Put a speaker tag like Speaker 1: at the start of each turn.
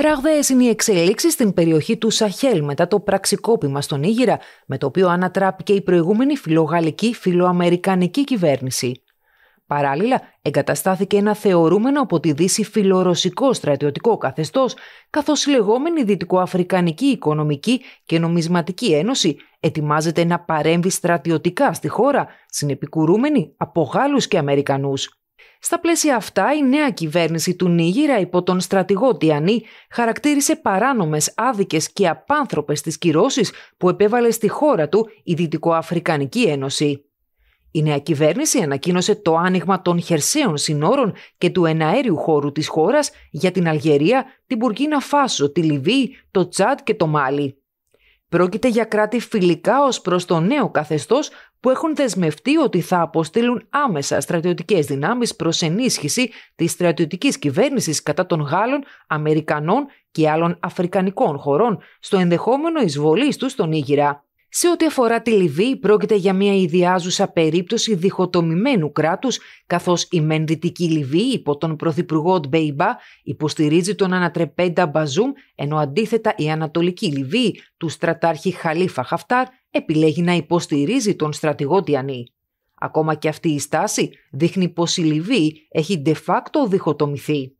Speaker 1: Ραγδαίες είναι οι εξελίξεις στην περιοχή του Σαχέλ μετά το πραξικόπημα στον Ήγυρα, με το οποίο ανατράπηκε η προηγούμενη φιλογαλλική φιλοαμερικανική κυβέρνηση. Παράλληλα, εγκαταστάθηκε ένα θεωρούμενο από τη Δύση φιλορωσικό στρατιωτικό καθεστώς, καθώς η λεγόμενη Δυτικοαφρικανική Οικονομική και Νομισματική Ένωση ετοιμάζεται να παρέμβει στρατιωτικά στη χώρα, συνεπικουρούμενη από Γάλλους και Αμερικανούς. Στα πλαίσια αυτά, η νέα κυβέρνηση του Νίγηρα υπό τον στρατηγό Τιανή χαρακτήρισε παράνομες, άδικες και απάνθρωπες τις κυρώσεις που επέβαλε στη χώρα του η Δυτικοαφρικανική Ένωση. Η νέα κυβέρνηση ανακοίνωσε το άνοιγμα των χερσαίων συνόρων και του εναέριου χώρου της χώρας για την Αλγερία, την Μπουργκίνα Φάσο, τη Λιβύη, το Τσάντ και το Μάλι. Πρόκειται για κράτη φιλικά ως προς το νέο καθεστώς που έχουν δεσμευτεί ότι θα αποστείλουν άμεσα στρατιωτικές δυνάμεις προς ενίσχυση της στρατιωτικής κυβέρνησης κατά των Γάλλων, Αμερικανών και άλλων Αφρικανικών χωρών στο ενδεχόμενο εισβολής τους στον Ήγηρα. Σε ό,τι αφορά τη Λιβύη, πρόκειται για μια ιδιάζουσα περίπτωση διχοτομημένου κράτους καθώς η μεν δυτική Λιβύη υπό τον πρωθυπουργό Ντμπέιμπα υποστηρίζει τον ανατρεπέντα Μπαζούμ, ενώ αντίθετα η ανατολική Λιβύη του στρατάρχη Χαλίφα Χαφτάρ επιλέγει να υποστηρίζει τον στρατηγό Τιανή. Ακόμα και αυτή η στάση δείχνει πως η Λιβύη έχει de facto διχοτομηθεί.